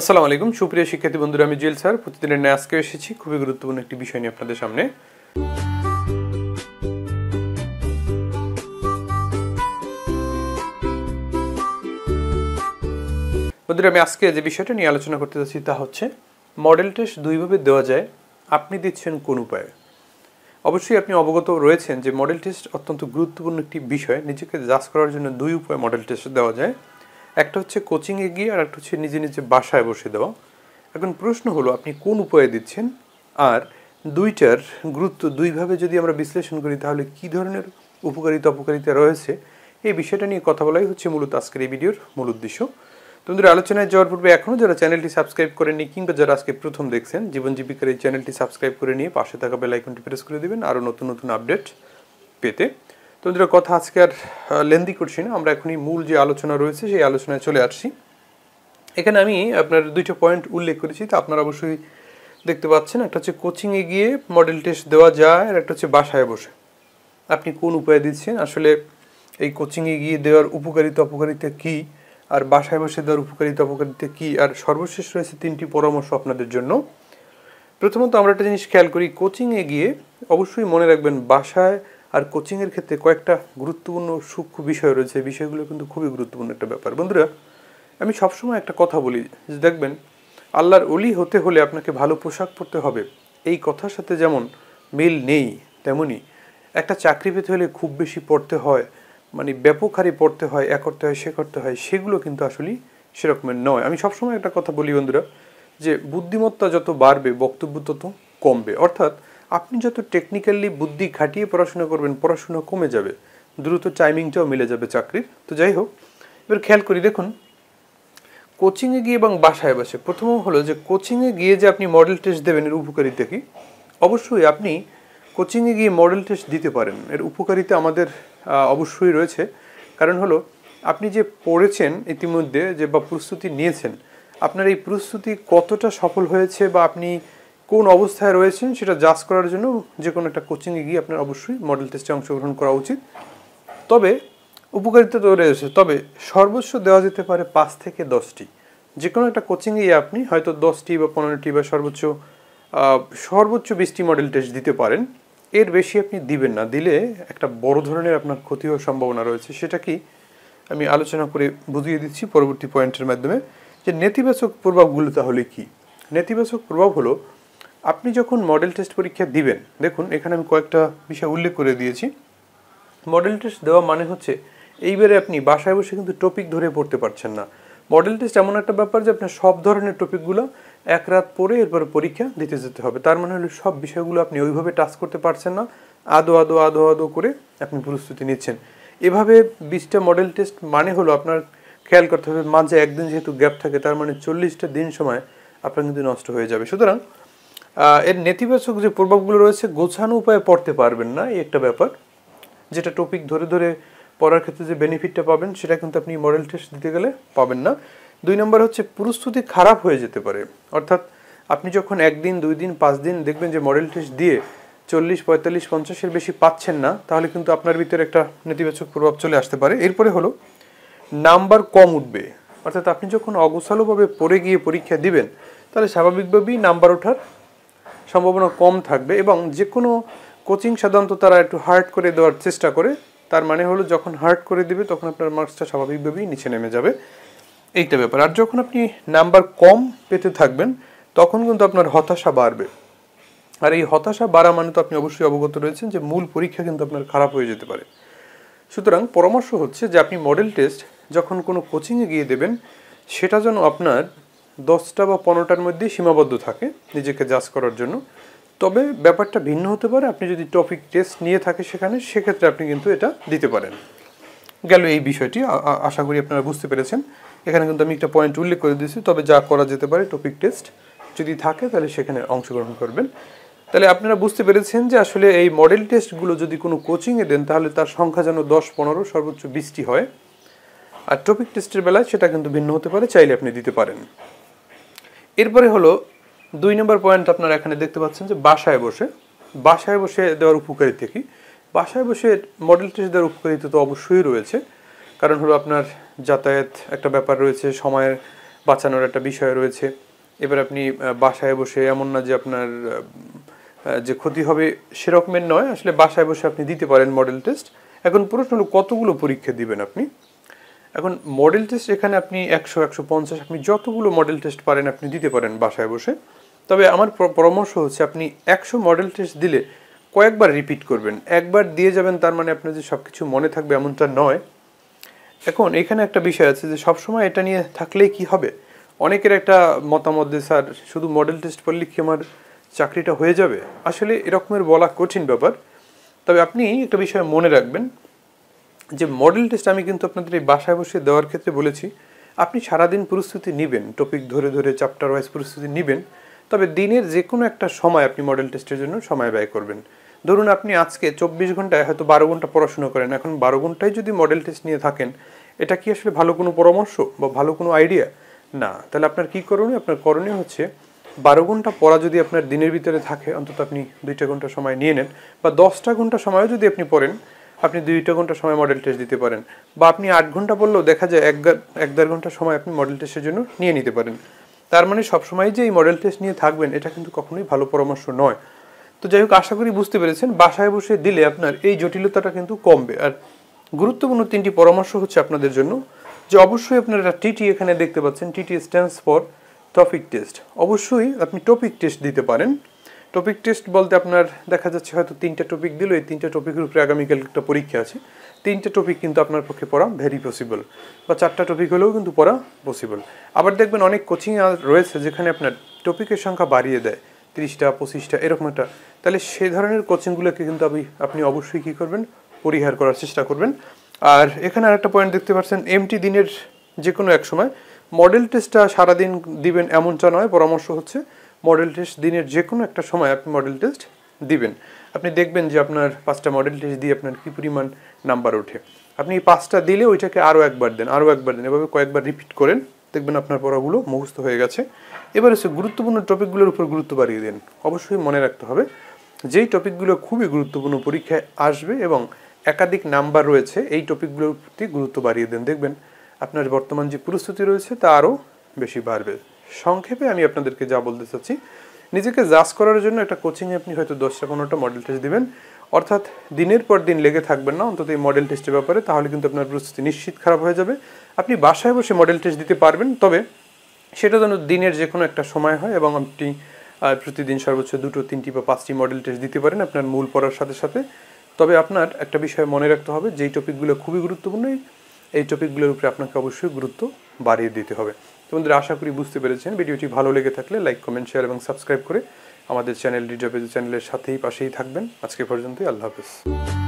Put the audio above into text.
আসসালামু আলাইকুম সুপ্রিয় শিক্ষার্থী বন্ধুরা আমি জিল স্যার প্রতিদিনের নিয়ে আজকে এসেছি খুবই গুরুত্বপূর্ণ একটি বিষয় নিয়ে আপনাদের সামনে বন্ধুরা আমি আজকে যে বিষয়টা নিয়ে আলোচনা করতে যাচ্ছি তা হচ্ছে মডেল টেস্ট দুইভাবে দেওয়া যায় আপনি দিচ্ছেন কোন উপায়ে অবশ্যই আপনি অবগত রয়েছেন যে মডেল টেস্ট অত্যন্ত গুরুত্বপূর্ণ একটি বিষয় নিজেকে জাজ করার জন্য দুই উপায়ে মডেল টেস্ট দেওয়া যায় একটা হচ্ছে কোচিংয়ে গিয়ে আর একটা হচ্ছে নিজে নিজে বাসায় বসে দেওয়া এখন প্রশ্ন হলো আপনি কোন উপায়ে দিচ্ছেন আর দুইটার গুরুত্ব দুইভাবে যদি আমরা বিশ্লেষণ করি তাহলে কি ধরনের উপকারিতা অপকারিতা রয়েছে এই বিষয়টা নিয়ে কথা বলাই হচ্ছে মূলত আজকের এই ভিডিওর মূল উদ্দেশ্য তোমাদের আলোচনায় যাওয়ার পূর্বে এখনও যারা চ্যানেলটি সাবস্ক্রাইব করেনি কিংবা যারা আজকে প্রথম দেখছেন জীবন জীবিকার এই চ্যানেলটি সাবস্ক্রাইব করে নিয়ে পাশে থাকা বেল আইকনটি প্রেস করে দেবেন আরও নতুন নতুন আপডেট পেতে তোমাদের কথা আজকে আর লেন্দি করছি না আমরা এখনই মূল যে আলোচনা রয়েছে সেই আলোচনায় চলে আসছি এখানে আমি আপনার দুইটা পয়েন্ট উল্লেখ করেছি তো আপনারা অবশ্যই দেখতে পাচ্ছেন একটা হচ্ছে কোচিংয়ে গিয়ে মডেল টেস্ট দেওয়া যায় আর একটা হচ্ছে বাসায় বসে আপনি কোন উপায় দিচ্ছেন আসলে এই কোচিংয়ে গিয়ে দেওয়ার উপকারিতা অপকারিতা কী আর বাসায় বসে দেওয়ার উপকারিতা অপকারিতা কী আর সর্বশেষ রয়েছে তিনটি পরামর্শ আপনাদের জন্য প্রথমত আমরা একটা জিনিস খেয়াল করি কোচিংয়ে গিয়ে অবশ্যই মনে রাখবেন বাসায় আর কোচিংয়ের ক্ষেত্রে কয়েকটা গুরুত্বপূর্ণ সূক্ষ্ম বিষয় রয়েছে বিষয়গুলো কিন্তু খুবই গুরুত্বপূর্ণ একটা ব্যাপার বন্ধুরা আমি সবসময় একটা কথা বলি যে দেখবেন আল্লাহর অলি হতে হলে আপনাকে ভালো পোশাক পরতে হবে এই কথার সাথে যেমন মিল নেই তেমনি একটা চাকরি পেতে হলে খুব বেশি পড়তে হয় মানে ব্যাপক হারে পড়তে হয় এ করতে হয় সে করতে হয় সেগুলো কিন্তু আসলে সেরকমের নয় আমি সবসময় একটা কথা বলি বন্ধুরা যে বুদ্ধিমত্তা যত বাড়বে বক্তব্য তত কমবে অর্থাৎ আপনি যত টেকনিক্যালি বুদ্ধি খাটিয়ে পড়াশোনা করবেন পড়াশোনা কমে যাবে দ্রুত টাইমিংটাও মিলে যাবে চাকরির তো যাই হোক এবার খেয়াল করি দেখুন কোচিংয়ে গিয়ে এবং বাসায় বসে প্রথম হলো যে কোচিংয়ে গিয়ে যে আপনি মডেল টেস্ট দেবেন এর উপকারিতা কি অবশ্যই আপনি কোচিংয়ে গিয়ে মডেল টেস্ট দিতে পারেন এর উপকারিতা আমাদের অবশ্যই রয়েছে কারণ হলো আপনি যে পড়েছেন ইতিমধ্যে যে বা প্রস্তুতি নিয়েছেন আপনার এই প্রস্তুতি কতটা সফল হয়েছে বা আপনি কোন অবস্থায় রয়েছেন সেটা জাজ করার জন্য যে কোনো একটা কোচিংয়ে গিয়ে আপনার অবশ্যই মডেল টেস্টে অংশগ্রহণ করা উচিত তবে উপকারিতা তো রয়েছে তবে সর্বোচ্চ দেওয়া যেতে পারে পাঁচ থেকে দশটি যে কোনো একটা কোচিংয়ে আপনি হয়তো দশটি বা পনেরোটি বা সর্বোচ্চ সর্বোচ্চ বিশটি মডেল টেস্ট দিতে পারেন এর বেশি আপনি দিবেন না দিলে একটা বড় ধরনের আপনার ক্ষতি হওয়ার সম্ভাবনা রয়েছে সেটা কি আমি আলোচনা করে বুঝিয়ে দিচ্ছি পরবর্তী পয়েন্টের মাধ্যমে যে নেতিবাচক প্রভাবগুলো তাহলে কি নেতিবাচক প্রভাব হলো আপনি যখন মডেল টেস্ট পরীক্ষা দিবেন দেখুন এখানে আমি কয়েকটা বিষয় উল্লেখ করে দিয়েছি মডেল টেস্ট দেওয়া মানে হচ্ছে এইবারে আপনি বাসায় বসে কিন্তু টপিক ধরে পড়তে পারছেন না মডেল টেস্ট এমন একটা ব্যাপার যে আপনার সব ধরনের টপিকগুলো এক রাত পরে এরপর পরীক্ষা দিতে যেতে হবে তার মানে হলো সব বিষয়গুলো আপনি ওইভাবে টাচ করতে পারছেন না আদো আদো আদো আদো করে আপনি প্রস্তুতি নিচ্ছেন এভাবে বিশটা মডেল টেস্ট মানে হলো আপনার খেয়াল করতে হবে মাঝে একদিন যেহেতু গ্যাপ থাকে তার মানে চল্লিশটা দিন সময় আপনার কিন্তু নষ্ট হয়ে যাবে সুতরাং এর নেতিবাচক যে প্রভাবগুলো রয়েছে গোছানো উপায়ে পড়তে পারবেন না এই একটা ব্যাপার যেটা টপিক ধরে ধরে পড়ার ক্ষেত্রে যে বেনিফিটটা পাবেন সেটা কিন্তু আপনি মডেল টেস্ট দিতে গেলে পাবেন না দুই নম্বর হচ্ছে প্রস্তুতি খারাপ হয়ে যেতে পারে অর্থাৎ আপনি যখন একদিন দুই দিন পাঁচ দিন দেখবেন যে মডেল টেস্ট দিয়ে চল্লিশ পঁয়তাল্লিশ পঞ্চাশের বেশি পাচ্ছেন না তাহলে কিন্তু আপনার ভিতরে একটা নেতিবাচক প্রভাব চলে আসতে পারে এরপরে হলো নাম্বার কম উঠবে অর্থাৎ আপনি যখন অগোছালোভাবে পড়ে গিয়ে পরীক্ষা দিবেন তাহলে স্বাভাবিকভাবেই নাম্বার ওঠার সম্ভাবনা কম থাকবে এবং যে কোনো কোচিং সাধারণত তারা একটু হার্ড করে দেওয়ার চেষ্টা করে তার মানে হলো যখন হার্ড করে দিবে তখন আপনার মার্কসটা স্বাভাবিকভাবেই নিচে নেমে যাবে এইটা ব্যাপার আর যখন আপনি নাম্বার কম পেতে থাকবেন তখন কিন্তু আপনার হতাশা বাড়বে আর এই হতাশা বাড়া মানে তো আপনি অবশ্যই অবগত রয়েছেন যে মূল পরীক্ষা কিন্তু আপনার খারাপ হয়ে যেতে পারে সুতরাং পরামর্শ হচ্ছে যে আপনি মডেল টেস্ট যখন কোনো কোচিংয়ে গিয়ে দেবেন সেটা যেন আপনার দশটা বা পনেরোটার মধ্যে সীমাবদ্ধ থাকে নিজেকে জাজ করার জন্য তবে ব্যাপারটা ভিন্ন হতে পারে আপনি যদি টপিক টেস্ট নিয়ে থাকে সেখানে সেক্ষেত্রে আপনি কিন্তু এটা দিতে পারেন গেল এই বিষয়টি আশা করি আপনারা বুঝতে পেরেছেন এখানে কিন্তু আমি একটা পয়েন্ট উল্লেখ করে দিয়েছি তবে যা করা যেতে পারে টপিক টেস্ট যদি থাকে তাহলে সেখানে অংশগ্রহণ করবেন তাহলে আপনারা বুঝতে পেরেছেন যে আসলে এই মডেল টেস্টগুলো যদি কোনো কোচিংয়ে দেন তাহলে তার সংখ্যা যেন দশ পনেরো সর্বোচ্চ বিশটি হয় আর টপিক টেস্টের বেলায় সেটা কিন্তু ভিন্ন হতে পারে চাইলে আপনি দিতে পারেন এরপরে হলো দুই নম্বর পয়েন্ট আপনারা এখানে দেখতে পাচ্ছেন যে বাসায় বসে বাসায় বসে দেওয়ার উপকারিতা কি বাসায় বসে মডেল টেস্ট দেওয়ার উপকারিতা তো অবশ্যই রয়েছে কারণ হলো আপনার যাতায়াত একটা ব্যাপার রয়েছে সময়ের বাঁচানোর একটা বিষয় রয়েছে এবার আপনি বাসায় বসে এমন না যে আপনার যে ক্ষতি হবে সেরকমের নয় আসলে বাসায় বসে আপনি দিতে পারেন মডেল টেস্ট এখন প্রশ্ন হলো কতগুলো পরীক্ষা দিবেন আপনি এখন মডেল টেস্ট এখানে আপনি একশো একশো পঞ্চাশ আপনি যতগুলো মডেল টেস্ট পারেন আপনি দিতে পারেন বাসায় বসে তবে আমার পরামর্শ হচ্ছে আপনি একশো মডেল টেস্ট দিলে কয়েকবার রিপিট করবেন একবার দিয়ে যাবেন তার মানে আপনার যে সব কিছু মনে থাকবে এমনটা নয় এখন এখানে একটা বিষয় আছে যে সবসময় এটা নিয়ে থাকলেই কি হবে অনেকের একটা মতামত যে স্যার শুধু মডেল টেস্ট পড়লে কি আমার চাকরিটা হয়ে যাবে আসলে এরকমের বলা কঠিন ব্যাপার তবে আপনি একটা বিষয় মনে রাখবেন যে মডেল টেস্ট আমি কিন্তু আপনাদের এই বাসায় বসে দেওয়ার ক্ষেত্রে বলেছি আপনি সারাদিন প্রস্তুতি নেবেন টপিক ধরে ধরে চ্যাপ্টার ওয়াইজ প্রস্তুতি নেবেন তবে দিনের যে কোনো একটা সময় আপনি মডেল টেস্টের জন্য সময় ব্যয় করবেন ধরুন আপনি আজকে চব্বিশ ঘন্টায় হয়তো বারো ঘন্টা পড়াশুনো করেন এখন বারো ঘন্টায় যদি মডেল টেস্ট নিয়ে থাকেন এটা কি আসলে ভালো কোনো পরামর্শ বা ভালো কোনো আইডিয়া না তাহলে আপনার কী করণীয় আপনার করণীয় হচ্ছে বারো ঘন্টা পড়া যদি আপনার দিনের ভিতরে থাকে অন্তত আপনি দুইটা ঘন্টা সময় নিয়ে নেন বা দশটা ঘন্টা সময়ও যদি আপনি পড়েন আপনি দুইটা ঘন্টা সময় মডেল টেস্ট দিতে পারেন বা আপনি আট ঘন্টা বললেও দেখা যায় এক এক দেড় ঘন্টা সময় আপনি মডেল টেস্টের জন্য নিয়ে নিতে পারেন তার মানে সবসময় যে এই মডেল টেস্ট নিয়ে থাকবেন এটা কিন্তু কখনোই ভালো পরামর্শ নয় তো যাই হোক আশা করি বুঝতে পেরেছেন বাসায় বসে দিলে আপনার এই জটিলতাটা কিন্তু কমবে আর গুরুত্বপূর্ণ তিনটি পরামর্শ হচ্ছে আপনাদের জন্য যে অবশ্যই আপনারা টিটি এখানে দেখতে পাচ্ছেন T T stands for topic test অবশ্যই আপনি টপিক টেস্ট দিতে পারেন টপিক টেস্ট বলতে আপনার দেখা যাচ্ছে হয়তো তিনটা টপিক দিল এই তিনটা টপিকের উপরে আগামীকাল একটা পরীক্ষা আছে তিনটা টপিক কিন্তু আপনার পক্ষে পড়া ভেরি পসিবল বা চারটা টপিক হলেও কিন্তু পড়া পসিবল আবার দেখবেন অনেক কোচিং রয়েছে যেখানে আপনার টপিকের সংখ্যা বাড়িয়ে দেয় তিরিশটা পঁচিশটা এরকম একটা তাহলে সেই ধরনের কোচিংগুলোকে কিন্তু আপনি আপনি অবশ্যই কী করবেন পরিহার করার চেষ্টা করবেন আর এখানে আরেকটা পয়েন্ট দেখতে পাচ্ছেন এমটি দিনের যে কোনো এক সময় মডেল টেস্টটা সারাদিন দিবেন এমনটা নয় পরামর্শ হচ্ছে মডেল টেস্ট দিনের যে কোনো একটা সময় আপনি মডেল টেস্ট দিবেন আপনি দেখবেন যে আপনার পাঁচটা মডেল টেস্ট দিয়ে আপনার কী পরিমাণ নাম্বার ওঠে আপনি এই পাঁচটা দিলে ওইটাকে আরও একবার দেন আরও একবার দেন এভাবে কয়েকবার রিপিট করেন দেখবেন আপনার পড়াগুলো মুখস্থ হয়ে গেছে এবার এসে গুরুত্বপূর্ণ টপিকগুলোর উপর গুরুত্ব বাড়িয়ে দেন অবশ্যই মনে রাখতে হবে যেই টপিকগুলো খুবই গুরুত্বপূর্ণ পরীক্ষায় আসবে এবং একাধিক নাম্বার রয়েছে এই টপিকগুলোর প্রতি গুরুত্ব বাড়িয়ে দেন দেখবেন আপনার বর্তমান যে প্রস্তুতি রয়েছে তা আরও বেশি বাড়বে সংক্ষেপে আমি আপনাদেরকে যা বলতে চাচ্ছি নিজেকে জাজ করার জন্য একটা কোচিংয়ে আপনি হয়তো দশটা পনেরোটা মডেল টেস্ট দিবেন অর্থাৎ দিনের পর দিন লেগে থাকবেন না অন্তত এই মডেল টেস্টের ব্যাপারে তাহলে কিন্তু আপনার প্রস্তুতি নিশ্চিত খারাপ হয়ে যাবে আপনি বাসায় বসে মডেল টেস্ট দিতে পারবেন তবে সেটা যেন দিনের যে কোনো একটা সময় হয় এবং আপনি প্রতিদিন সর্বোচ্চ দুটো তিনটি বা পাঁচটি মডেল টেস্ট দিতে পারেন আপনার মূল পড়ার সাথে সাথে তবে আপনার একটা বিষয় মনে রাখতে হবে যেই টপিকগুলো খুবই গুরুত্বপূর্ণ এই টপিকগুলোর উপরে আপনাকে অবশ্যই গুরুত্ব বাড়িয়ে দিতে হবে তোমাদের আশা করি বুঝতে পেরেছেন ভিডিওটি ভালো লেগে থাকলে লাইক কমেন্ট শেয়ার এবং সাবস্ক্রাইব করে আমাদের চ্যানেল ডিজাপেজ চ্যানেলের সাথেই পাশেই থাকবেন আজকে পর্যন্তই আল্লাহ হাফেজ